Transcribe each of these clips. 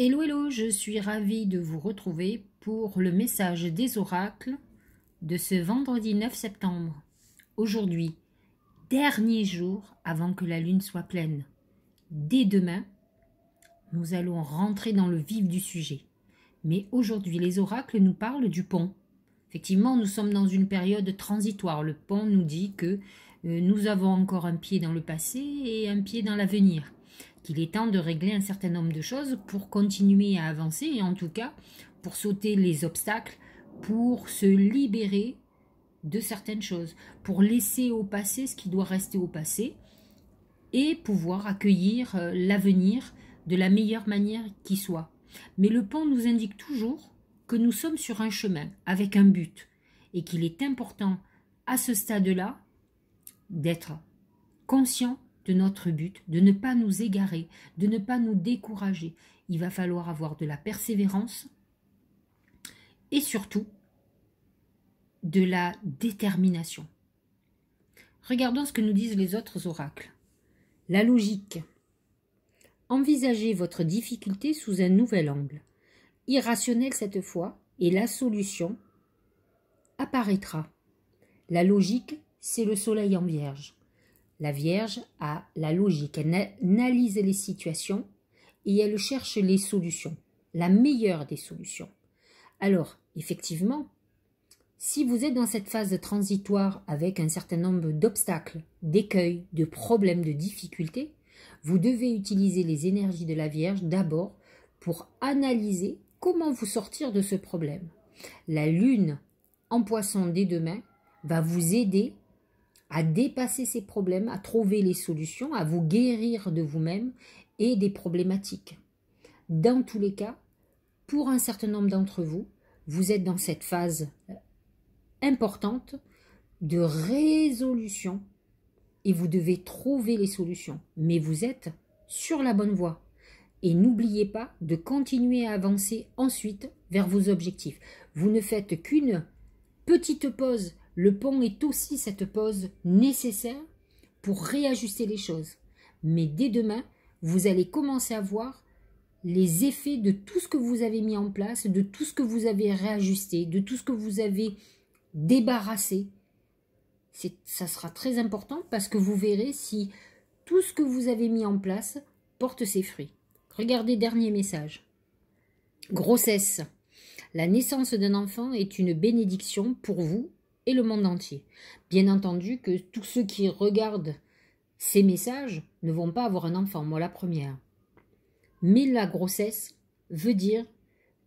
Hello, hello, je suis ravie de vous retrouver pour le message des oracles de ce vendredi 9 septembre. Aujourd'hui, dernier jour avant que la lune soit pleine. Dès demain, nous allons rentrer dans le vif du sujet. Mais aujourd'hui, les oracles nous parlent du pont. Effectivement, nous sommes dans une période transitoire. Le pont nous dit que euh, nous avons encore un pied dans le passé et un pied dans l'avenir qu'il est temps de régler un certain nombre de choses pour continuer à avancer et en tout cas pour sauter les obstacles, pour se libérer de certaines choses, pour laisser au passé ce qui doit rester au passé et pouvoir accueillir euh, l'avenir de la meilleure manière qui soit. Mais le pont nous indique toujours que nous sommes sur un chemin avec un but et qu'il est important à ce stade-là d'être conscient de notre but, de ne pas nous égarer, de ne pas nous décourager. Il va falloir avoir de la persévérance et surtout de la détermination. Regardons ce que nous disent les autres oracles. La logique. Envisagez votre difficulté sous un nouvel angle, irrationnel cette fois, et la solution apparaîtra. La logique, c'est le soleil en vierge. La Vierge a la logique, elle analyse les situations et elle cherche les solutions, la meilleure des solutions. Alors, effectivement, si vous êtes dans cette phase transitoire avec un certain nombre d'obstacles, d'écueils, de problèmes, de difficultés, vous devez utiliser les énergies de la Vierge d'abord pour analyser comment vous sortir de ce problème. La Lune en poisson dès demain va vous aider à dépasser ces problèmes, à trouver les solutions, à vous guérir de vous-même et des problématiques. Dans tous les cas, pour un certain nombre d'entre vous, vous êtes dans cette phase euh, importante de résolution et vous devez trouver les solutions. Mais vous êtes sur la bonne voie. Et n'oubliez pas de continuer à avancer ensuite vers vos objectifs. Vous ne faites qu'une petite pause le pont est aussi cette pause nécessaire pour réajuster les choses. Mais dès demain, vous allez commencer à voir les effets de tout ce que vous avez mis en place, de tout ce que vous avez réajusté, de tout ce que vous avez débarrassé. Ça sera très important parce que vous verrez si tout ce que vous avez mis en place porte ses fruits. Regardez dernier message. Grossesse. La naissance d'un enfant est une bénédiction pour vous et le monde entier. Bien entendu que tous ceux qui regardent ces messages ne vont pas avoir un enfant, moi la première. Mais la grossesse veut dire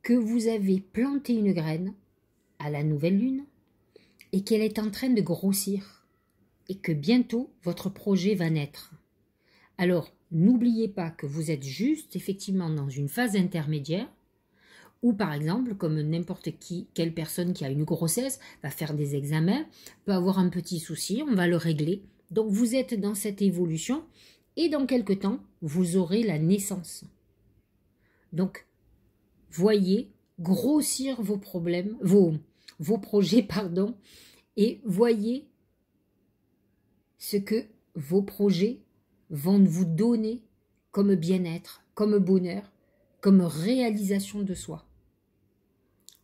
que vous avez planté une graine à la nouvelle lune et qu'elle est en train de grossir et que bientôt votre projet va naître. Alors, n'oubliez pas que vous êtes juste effectivement dans une phase intermédiaire ou par exemple, comme n'importe qui, quelle personne qui a une grossesse va faire des examens, peut avoir un petit souci, on va le régler. Donc vous êtes dans cette évolution et dans quelque temps, vous aurez la naissance. Donc, voyez grossir vos problèmes, vos, vos projets, pardon, et voyez ce que vos projets vont vous donner comme bien-être, comme bonheur, comme réalisation de soi.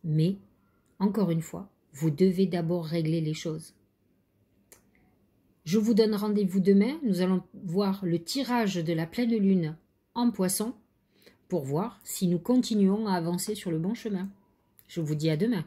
Mais, encore une fois, vous devez d'abord régler les choses. Je vous donne rendez-vous demain. Nous allons voir le tirage de la pleine lune en poisson pour voir si nous continuons à avancer sur le bon chemin. Je vous dis à demain.